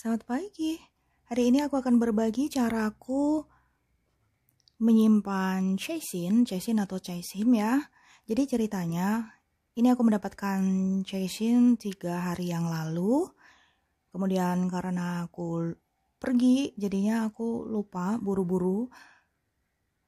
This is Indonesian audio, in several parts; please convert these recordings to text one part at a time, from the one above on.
Selamat pagi. Hari ini aku akan berbagi caraku menyimpan chasing, chasing atau chasing ya. Jadi ceritanya, ini aku mendapatkan chasing tiga hari yang lalu. Kemudian karena aku pergi, jadinya aku lupa buru-buru.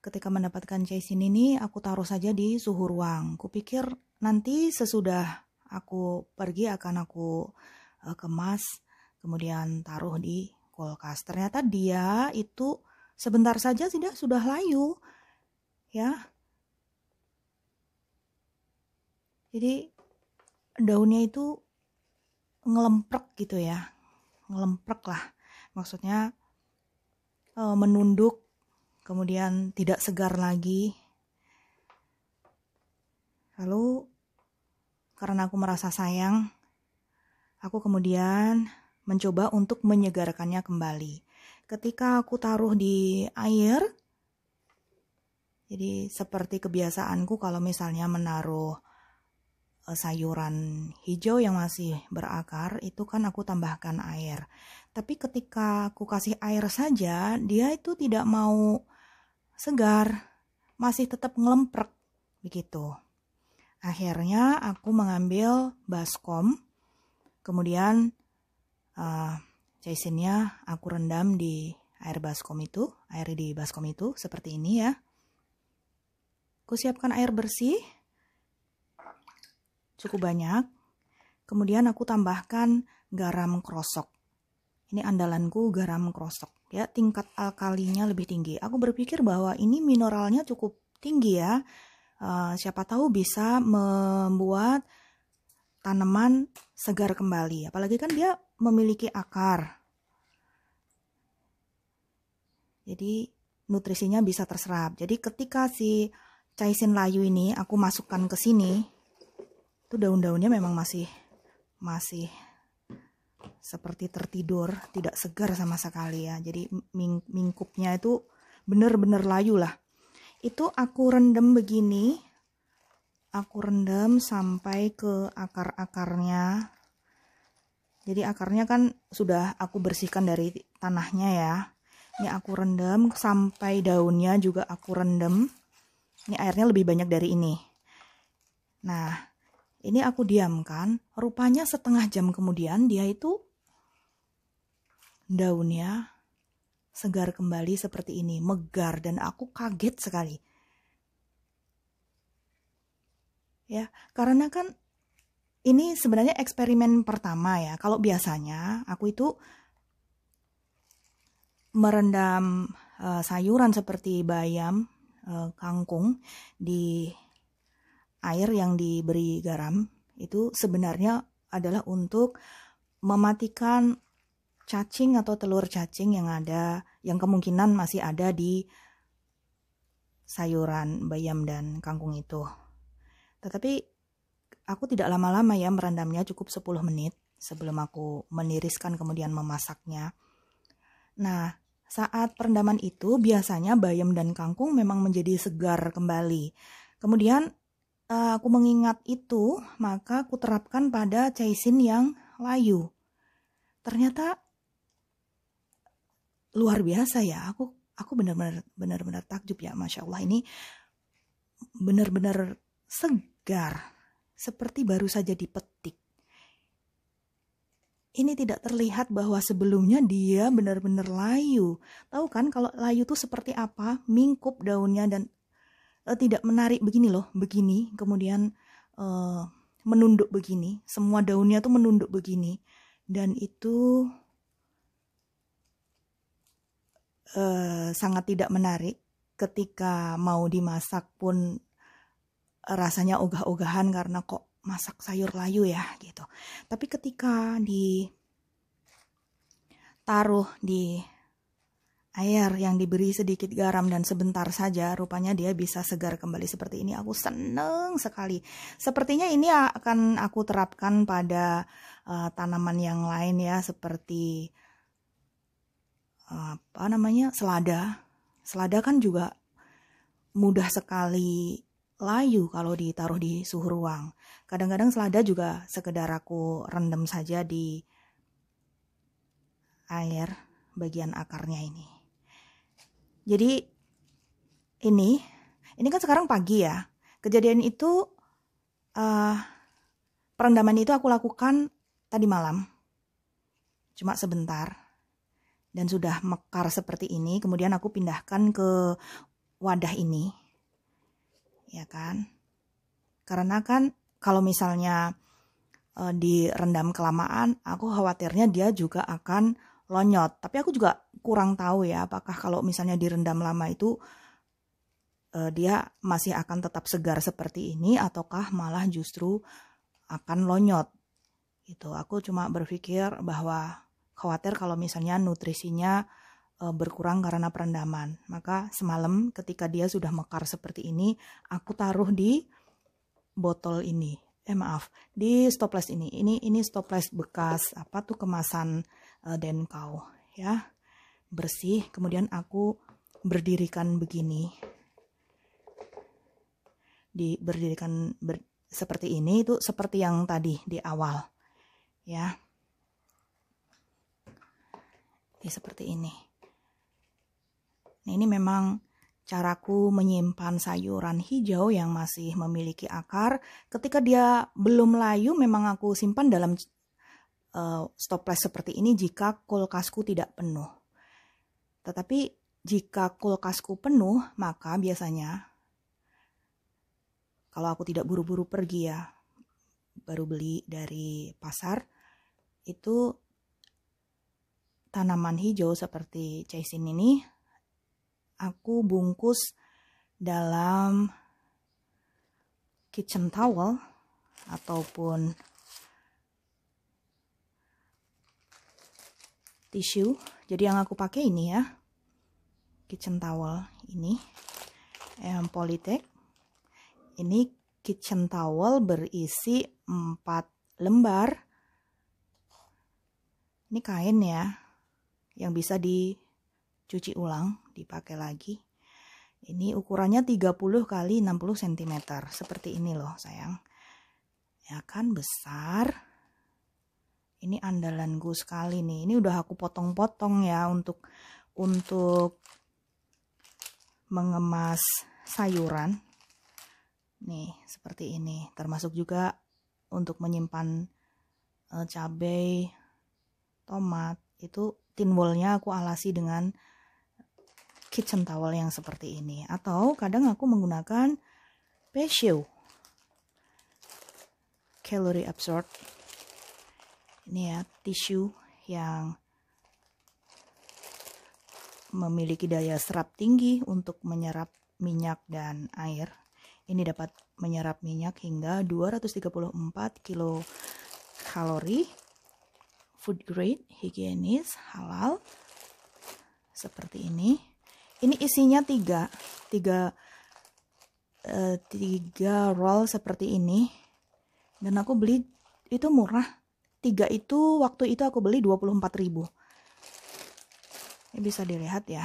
Ketika mendapatkan chasing ini, aku taruh saja di suhu ruang. Kupikir nanti sesudah aku pergi akan aku eh, kemas kemudian taruh di kulkas. Ternyata dia itu sebentar saja tidak sudah layu. Ya. Jadi daunnya itu ngelemprek gitu ya. Ngelemprek lah. Maksudnya e, menunduk kemudian tidak segar lagi. Lalu karena aku merasa sayang, aku kemudian mencoba untuk menyegarkannya kembali. Ketika aku taruh di air, jadi seperti kebiasaanku kalau misalnya menaruh eh, sayuran hijau yang masih berakar itu kan aku tambahkan air. Tapi ketika aku kasih air saja, dia itu tidak mau segar, masih tetap ngelemprek begitu. Akhirnya aku mengambil baskom, kemudian uh, aku rendam di air baskom itu, air di baskom itu seperti ini ya. Aku siapkan air bersih cukup banyak. Kemudian aku tambahkan garam krosok. Ini andalanku garam krosok ya, tingkat alkalinya lebih tinggi. Aku berpikir bahwa ini mineralnya cukup tinggi ya. Uh, siapa tahu bisa membuat tanaman segar kembali. Apalagi kan dia memiliki akar. Jadi nutrisinya bisa terserap. Jadi ketika si caisin layu ini aku masukkan ke sini, itu daun-daunnya memang masih masih seperti tertidur, tidak segar sama sekali ya. Jadi ming mingkupnya itu bener-bener layu lah. Itu aku rendam begini aku rendam sampai ke akar-akarnya. Jadi akarnya kan sudah aku bersihkan dari tanahnya ya. Ini aku rendam sampai daunnya juga aku rendam. Ini airnya lebih banyak dari ini. Nah, ini aku diamkan. Rupanya setengah jam kemudian dia itu daunnya segar kembali seperti ini, megar dan aku kaget sekali ya karena kan ini sebenarnya eksperimen pertama ya kalau biasanya aku itu merendam uh, sayuran seperti bayam uh, kangkung di air yang diberi garam itu sebenarnya adalah untuk mematikan cacing atau telur cacing yang ada yang kemungkinan masih ada di sayuran bayam dan kangkung itu tetapi aku tidak lama-lama ya merendamnya cukup 10 menit sebelum aku meniriskan kemudian memasaknya. Nah, saat perendaman itu biasanya bayam dan kangkung memang menjadi segar kembali. Kemudian eh, aku mengingat itu, maka aku terapkan pada caisin yang layu. Ternyata luar biasa ya. Aku aku benar-benar benar-benar takjub ya, masya Allah ini benar-benar segar segar, seperti baru saja dipetik. Ini tidak terlihat bahwa sebelumnya dia benar-benar layu. Tahu kan kalau layu itu seperti apa? Mingkup daunnya dan uh, tidak menarik begini loh, begini. Kemudian uh, menunduk begini. Semua daunnya tuh menunduk begini. Dan itu uh, sangat tidak menarik ketika mau dimasak pun rasanya ogah-ogahan karena kok masak sayur layu ya gitu. Tapi ketika di taruh di air yang diberi sedikit garam dan sebentar saja rupanya dia bisa segar kembali seperti ini aku seneng sekali sepertinya ini akan aku terapkan pada uh, tanaman yang lain ya seperti uh, apa namanya selada selada kan juga mudah sekali layu kalau ditaruh di suhu ruang. Kadang-kadang selada juga sekedar aku rendam saja di air bagian akarnya ini. Jadi ini, ini kan sekarang pagi ya. Kejadian itu, uh, perendaman itu aku lakukan tadi malam. Cuma sebentar. Dan sudah mekar seperti ini, kemudian aku pindahkan ke wadah ini ya kan? Karena kan kalau misalnya e, direndam kelamaan, aku khawatirnya dia juga akan lonyot. Tapi aku juga kurang tahu ya apakah kalau misalnya direndam lama itu e, dia masih akan tetap segar seperti ini ataukah malah justru akan lonyot. Itu aku cuma berpikir bahwa khawatir kalau misalnya nutrisinya Eh, berkurang karena perendaman. Maka semalam ketika dia sudah mekar seperti ini, aku taruh di botol ini. Eh maaf, di stopless ini. Ini ini stopless bekas apa tuh kemasan uh, Denkau ya. Bersih, kemudian aku berdirikan begini. Di berdirikan ber, seperti ini itu seperti yang tadi di awal. Ya. Ya, seperti ini Nah, ini memang caraku menyimpan sayuran hijau yang masih memiliki akar. Ketika dia belum layu, memang aku simpan dalam uh, eh, stoples seperti ini jika kulkasku tidak penuh. Tetapi jika kulkasku penuh, maka biasanya kalau aku tidak buru-buru pergi ya, baru beli dari pasar, itu tanaman hijau seperti caisin ini aku bungkus dalam kitchen towel ataupun tisu. Jadi yang aku pakai ini ya. Kitchen towel ini yang Politek. Ini kitchen towel berisi empat lembar. Ini kain ya yang bisa di cuci ulang, dipakai lagi. Ini ukurannya 30 kali 60 cm, seperti ini loh sayang. Ya kan besar. Ini andalan gue sekali nih. Ini udah aku potong-potong ya untuk untuk mengemas sayuran. Nih, seperti ini. Termasuk juga untuk menyimpan eh, cabai, tomat. Itu tin aku alasi dengan kitchen towel yang seperti ini atau kadang aku menggunakan Pesio calorie absorb ini ya tisu yang memiliki daya serap tinggi untuk menyerap minyak dan air ini dapat menyerap minyak hingga 234 kilo kalori food grade higienis halal seperti ini ini isinya tiga tiga uh, tiga roll seperti ini dan aku beli itu murah tiga itu waktu itu aku beli 24.000 ini bisa dilihat ya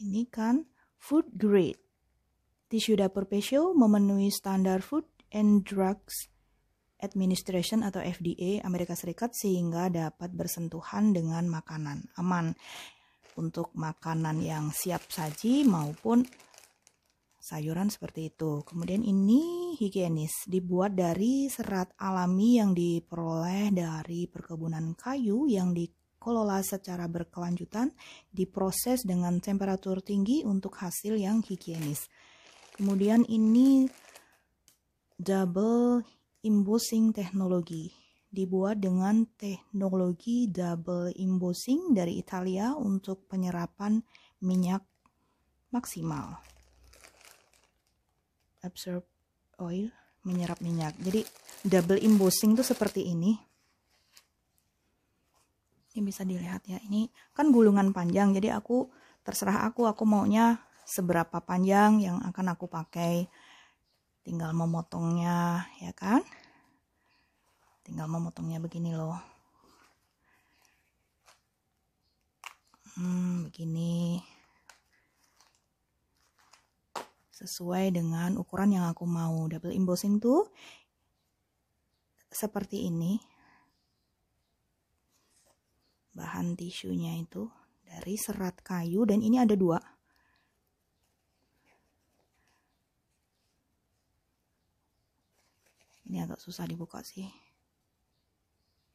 ini kan food grade tisu dapur facial memenuhi standar food and drugs Administration atau FDA Amerika Serikat sehingga dapat bersentuhan dengan makanan aman untuk makanan yang siap saji maupun sayuran seperti itu. Kemudian ini higienis, dibuat dari serat alami yang diperoleh dari perkebunan kayu yang dikelola secara berkelanjutan, diproses dengan temperatur tinggi untuk hasil yang higienis. Kemudian ini double embossing teknologi dibuat dengan teknologi double embossing dari Italia untuk penyerapan minyak maksimal. Absorb oil, menyerap minyak. Jadi double embossing itu seperti ini. Ini bisa dilihat ya. Ini kan gulungan panjang. Jadi aku terserah aku aku maunya seberapa panjang yang akan aku pakai. Tinggal memotongnya ya kan tinggal memotongnya begini loh hmm, begini sesuai dengan ukuran yang aku mau double embossing tuh seperti ini bahan tisunya itu dari serat kayu dan ini ada dua ini agak susah dibuka sih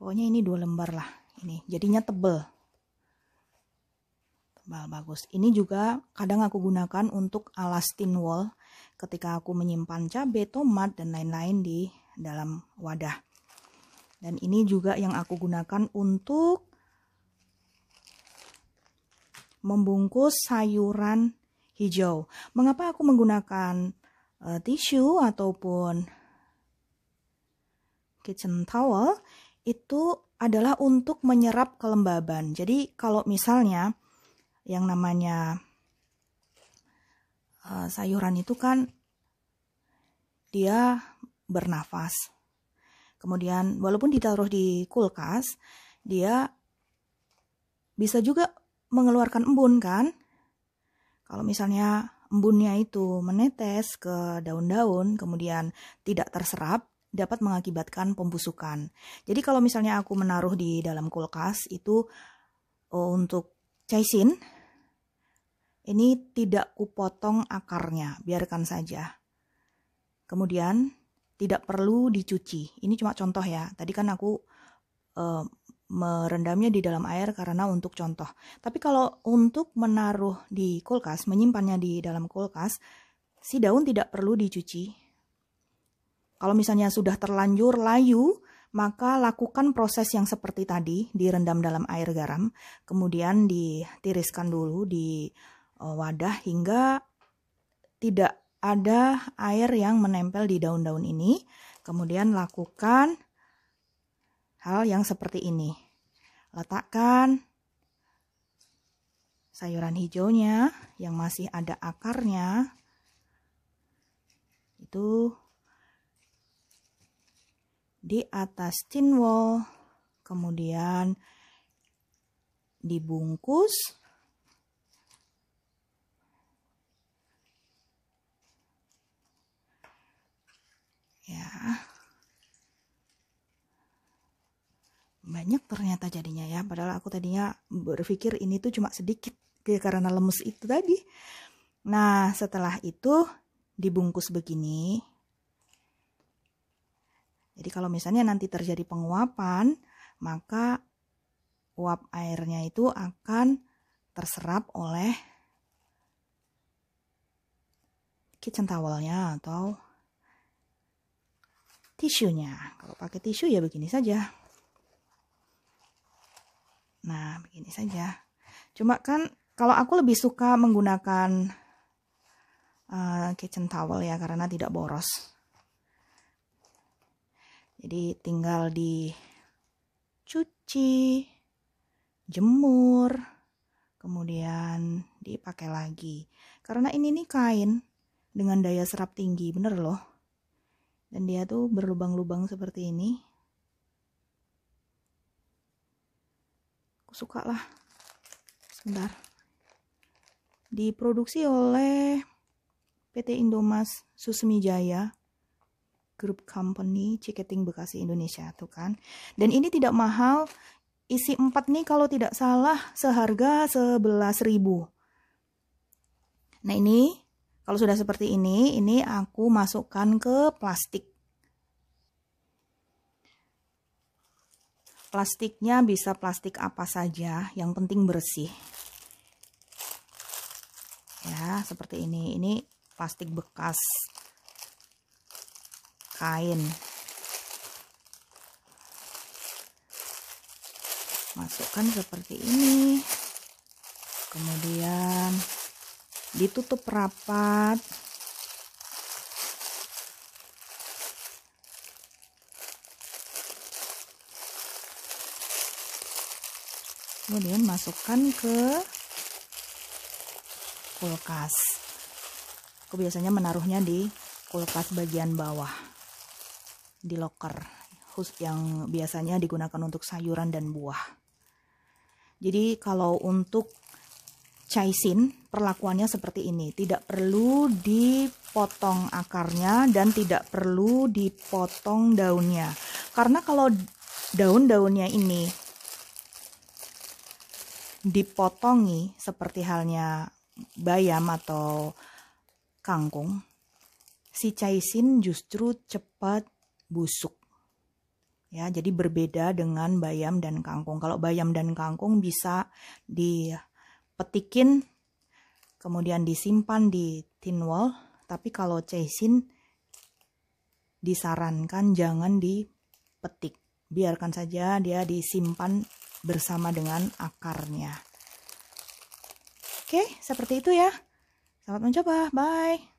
pokoknya ini dua lembar lah ini jadinya tebel tebal bagus ini juga kadang aku gunakan untuk alas tin wall ketika aku menyimpan cabai tomat dan lain-lain di dalam wadah dan ini juga yang aku gunakan untuk membungkus sayuran hijau mengapa aku menggunakan uh, tisu ataupun kitchen towel itu adalah untuk menyerap kelembaban. Jadi kalau misalnya yang namanya uh, sayuran itu kan dia bernafas. Kemudian walaupun ditaruh di kulkas, dia bisa juga mengeluarkan embun kan? Kalau misalnya embunnya itu menetes ke daun-daun kemudian tidak terserap, dapat mengakibatkan pembusukan. Jadi kalau misalnya aku menaruh di dalam kulkas itu eh, untuk caisin ini tidak kupotong akarnya, biarkan saja. Kemudian tidak perlu dicuci. Ini cuma contoh ya. Tadi kan aku e, merendamnya di dalam air karena untuk contoh. Tapi kalau untuk menaruh di kulkas, menyimpannya di dalam kulkas, si daun tidak perlu dicuci kalau misalnya sudah terlanjur layu, maka lakukan proses yang seperti tadi, direndam dalam air garam, kemudian ditiriskan dulu di e, wadah hingga tidak ada air yang menempel di daun-daun ini. Kemudian lakukan hal yang seperti ini. Letakkan sayuran hijaunya yang masih ada akarnya itu di atas tin wall, kemudian dibungkus. Ya. Banyak ternyata jadinya ya, padahal aku tadinya berpikir ini tuh cuma sedikit karena lemes itu tadi. Nah, setelah itu dibungkus begini jadi kalau misalnya nanti terjadi penguapan, maka uap airnya itu akan terserap oleh kitchen towelnya atau tisunya. Kalau pakai tisu ya begini saja. Nah, begini saja. Cuma kan kalau aku lebih suka menggunakan uh, kitchen towel ya karena tidak boros. Jadi tinggal dicuci, jemur, kemudian dipakai lagi. Karena ini nih kain dengan daya serap tinggi, bener loh. Dan dia tuh berlubang-lubang seperti ini. Aku suka lah. Sebentar. Diproduksi oleh PT Indomas Susmi Jaya Group Company Ciketing Bekasi Indonesia tuh kan. Dan ini tidak mahal. Isi 4 nih kalau tidak salah seharga 11.000. Nah, ini kalau sudah seperti ini, ini aku masukkan ke plastik. Plastiknya bisa plastik apa saja, yang penting bersih. Ya, seperti ini. Ini plastik bekas kain masukkan seperti ini kemudian ditutup rapat kemudian masukkan ke kulkas aku biasanya menaruhnya di kulkas bagian bawah di loker yang biasanya digunakan untuk sayuran dan buah. Jadi kalau untuk caisin perlakuannya seperti ini, tidak perlu dipotong akarnya dan tidak perlu dipotong daunnya. Karena kalau daun-daunnya ini dipotongi seperti halnya bayam atau kangkung, si caisin justru cepat busuk. Ya, jadi berbeda dengan bayam dan kangkung. Kalau bayam dan kangkung bisa dipetikin kemudian disimpan di tin wall, tapi kalau caisin disarankan jangan dipetik. Biarkan saja dia disimpan bersama dengan akarnya. Oke, seperti itu ya. Selamat mencoba. Bye.